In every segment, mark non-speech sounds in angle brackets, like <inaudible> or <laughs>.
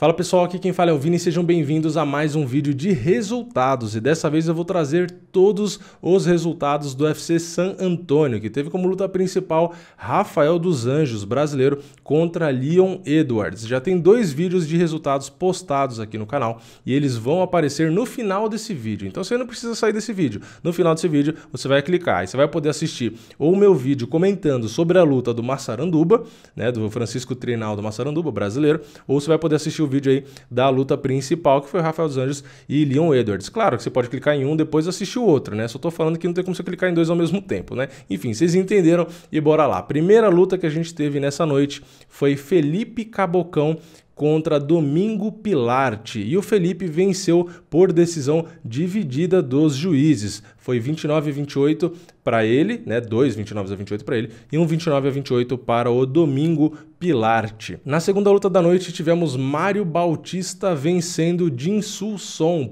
Fala pessoal, aqui quem fala é o Vini, sejam bem-vindos a mais um vídeo de resultados e dessa vez eu vou trazer todos os resultados do UFC San Antonio, que teve como luta principal Rafael dos Anjos, brasileiro, contra Leon Edwards. Já tem dois vídeos de resultados postados aqui no canal e eles vão aparecer no final desse vídeo, então você não precisa sair desse vídeo. No final desse vídeo você vai clicar e você vai poder assistir ou o meu vídeo comentando sobre a luta do Massaranduba, né, do Francisco Trinaldo Massaranduba, brasileiro, ou você vai poder assistir o vídeo aí da luta principal, que foi Rafael dos Anjos e Leon Edwards. Claro que você pode clicar em um, depois assistir o outro, né? Só tô falando que não tem como você clicar em dois ao mesmo tempo, né? Enfim, vocês entenderam e bora lá. Primeira luta que a gente teve nessa noite foi Felipe Cabocão contra Domingo Pilarte e o Felipe venceu por decisão dividida dos juízes foi 29 a 28 para ele, né? Dois 29 a 28 para ele e um 29 a 28 para o Domingo Pilarte. Na segunda luta da noite tivemos Mário Bautista vencendo Jin Sul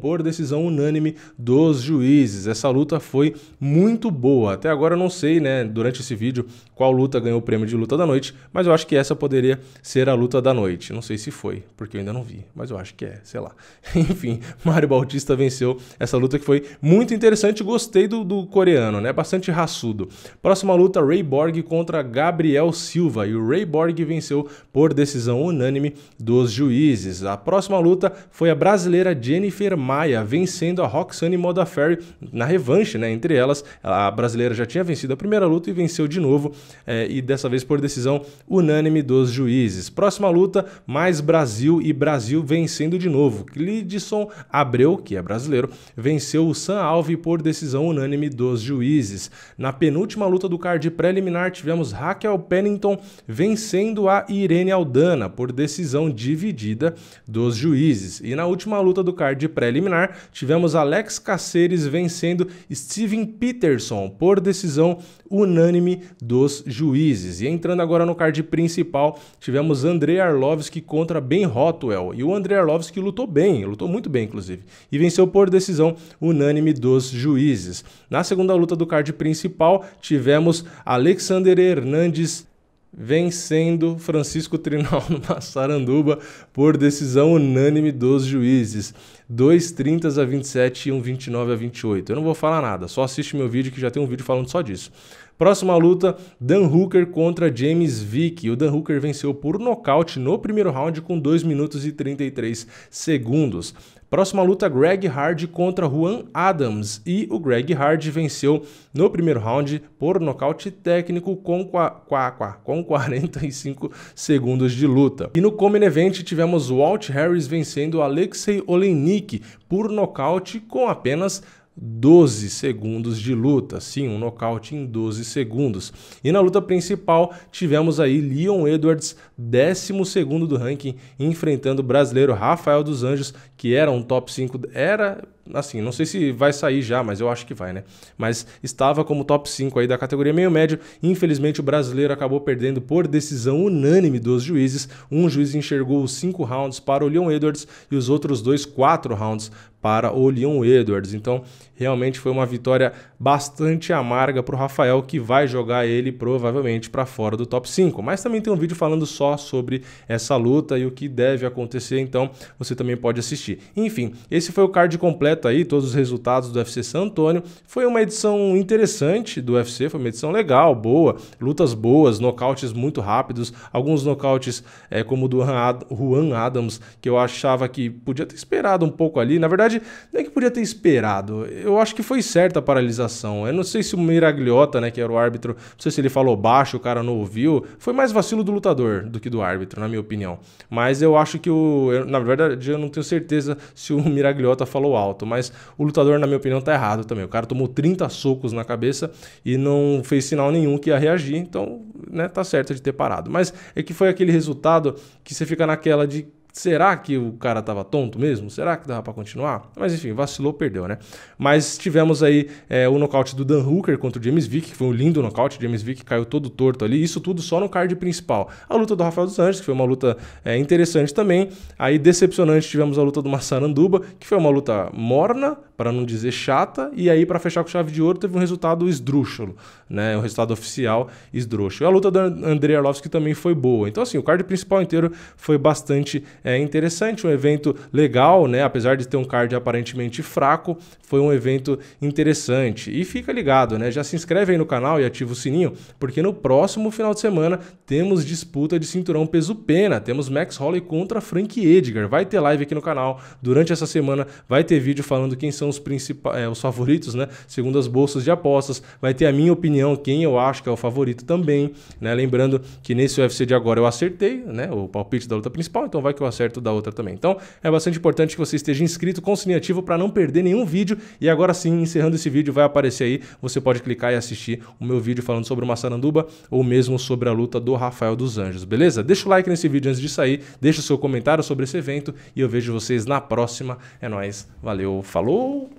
por decisão unânime dos juízes. Essa luta foi muito boa. Até agora eu não sei, né, durante esse vídeo qual luta ganhou o prêmio de luta da noite, mas eu acho que essa poderia ser a luta da noite. Não sei se foi, porque eu ainda não vi, mas eu acho que é, sei lá. <laughs> Enfim, Mário Bautista venceu essa luta que foi muito interessante, gostei gostei do, do coreano, né? Bastante raçudo. Próxima luta, Ray Borg contra Gabriel Silva. E o Ray Borg venceu por decisão unânime dos juízes. A próxima luta foi a brasileira Jennifer Maia, vencendo a Roxane Modafferi na revanche, né? Entre elas, a brasileira já tinha vencido a primeira luta e venceu de novo, é, e dessa vez por decisão unânime dos juízes. Próxima luta, mais Brasil e Brasil vencendo de novo. Clidson Abreu, que é brasileiro, venceu o San Alves por decisão decisão unânime dos juízes. Na penúltima luta do card preliminar, tivemos Raquel Pennington vencendo a Irene Aldana por decisão dividida dos juízes. E na última luta do card preliminar, tivemos Alex Caceres vencendo Steven Peterson por decisão unânime dos juízes. E entrando agora no card principal, tivemos André Arlovski contra Ben Rothwell. E o André Arlovski lutou bem, lutou muito bem, inclusive, e venceu por decisão unânime dos juízes juízes. Na segunda luta do card principal, tivemos Alexander Hernandes vencendo Francisco Trinal <laughs> no Massaranduba por decisão unânime dos juízes. 2 30 a 27 e 1 29 a 28. Eu não vou falar nada, só assiste meu vídeo que já tem um vídeo falando só disso. Próxima luta, Dan Hooker contra James Vick. O Dan Hooker venceu por nocaute no primeiro round com 2 minutos e 33 segundos. Próxima luta, Greg Hard contra Juan Adams. E o Greg Hard venceu no primeiro round por nocaute técnico com, qua, qua, qua, com 45 segundos de luta. E no Common Event tivemos Walt Harris vencendo Alexei Olenik por nocaute com apenas 12 segundos de luta, sim, um nocaute em 12 segundos. E na luta principal tivemos aí Leon Edwards, 12 do ranking, enfrentando o brasileiro Rafael dos Anjos, que era um top 5, era assim, não sei se vai sair já, mas eu acho que vai, né? Mas estava como top 5 aí da categoria meio médio. Infelizmente, o brasileiro acabou perdendo por decisão unânime dos juízes. Um juiz enxergou os 5 rounds para o Leon Edwards e os outros dois 4 rounds para o Leon Edwards. Então, realmente foi uma vitória bastante amarga para o Rafael, que vai jogar ele provavelmente para fora do top 5. Mas também tem um vídeo falando só sobre essa luta e o que deve acontecer, então você também pode assistir. Enfim, esse foi o card completo completa aí, todos os resultados do UFC San Antônio. Foi uma edição interessante do UFC, foi uma edição legal, boa, lutas boas, nocautes muito rápidos, alguns nocautes é, como o do Juan Adams, que eu achava que podia ter esperado um pouco ali. Na verdade, não é que podia ter esperado, eu acho que foi certa a paralisação. Eu não sei se o Miragliota, né, que era o árbitro, não sei se ele falou baixo, o cara não ouviu. Foi mais vacilo do lutador do que do árbitro, na minha opinião. Mas eu acho que o. Eu, na verdade, eu não tenho certeza se o Miragliota falou alto. Mas o lutador, na minha opinião, tá errado também. O cara tomou 30 socos na cabeça e não fez sinal nenhum que ia reagir. Então, né, tá certo de ter parado. Mas é que foi aquele resultado que você fica naquela de será que o cara estava tonto mesmo? Será que dava para continuar? Mas enfim, vacilou, perdeu, né? Mas tivemos aí é, o nocaute do Dan Hooker contra o James Vick, que foi um lindo nocaute. James Vick caiu todo torto ali, isso tudo só no card principal. A luta do Rafael dos Anjos, que foi uma luta é, interessante também. Aí, decepcionante, tivemos a luta do Massaranduba, que foi uma luta morna, para não dizer chata, e aí para fechar com chave de ouro teve um resultado esdrúxulo, né? O um resultado oficial esdrúxulo. E a luta do Andrei Arlovski também foi boa. Então assim, o card principal inteiro foi bastante é, interessante, um evento legal, né? Apesar de ter um card aparentemente fraco, foi um evento interessante. E fica ligado, né? Já se inscreve aí no canal e ativa o sininho, porque no próximo final de semana temos disputa de cinturão peso pena, temos Max Holloway contra Frank Edgar. Vai ter live aqui no canal durante essa semana, vai ter vídeo falando quem são os principais, é, os favoritos, né? Segundo as bolsas de apostas, vai ter a minha opinião, quem eu acho que é o favorito também, né? Lembrando que nesse UFC de agora eu acertei, né? O palpite da luta principal, então vai que eu acerto da outra também. Então, é bastante importante que você esteja inscrito com o sininho ativo para não perder nenhum vídeo. E agora sim, encerrando esse vídeo, vai aparecer aí, você pode clicar e assistir o meu vídeo falando sobre o Massaranduba ou mesmo sobre a luta do Rafael dos Anjos, beleza? Deixa o like nesse vídeo antes de sair, deixa o seu comentário sobre esse evento e eu vejo vocês na próxima. É nóis, valeu, falou!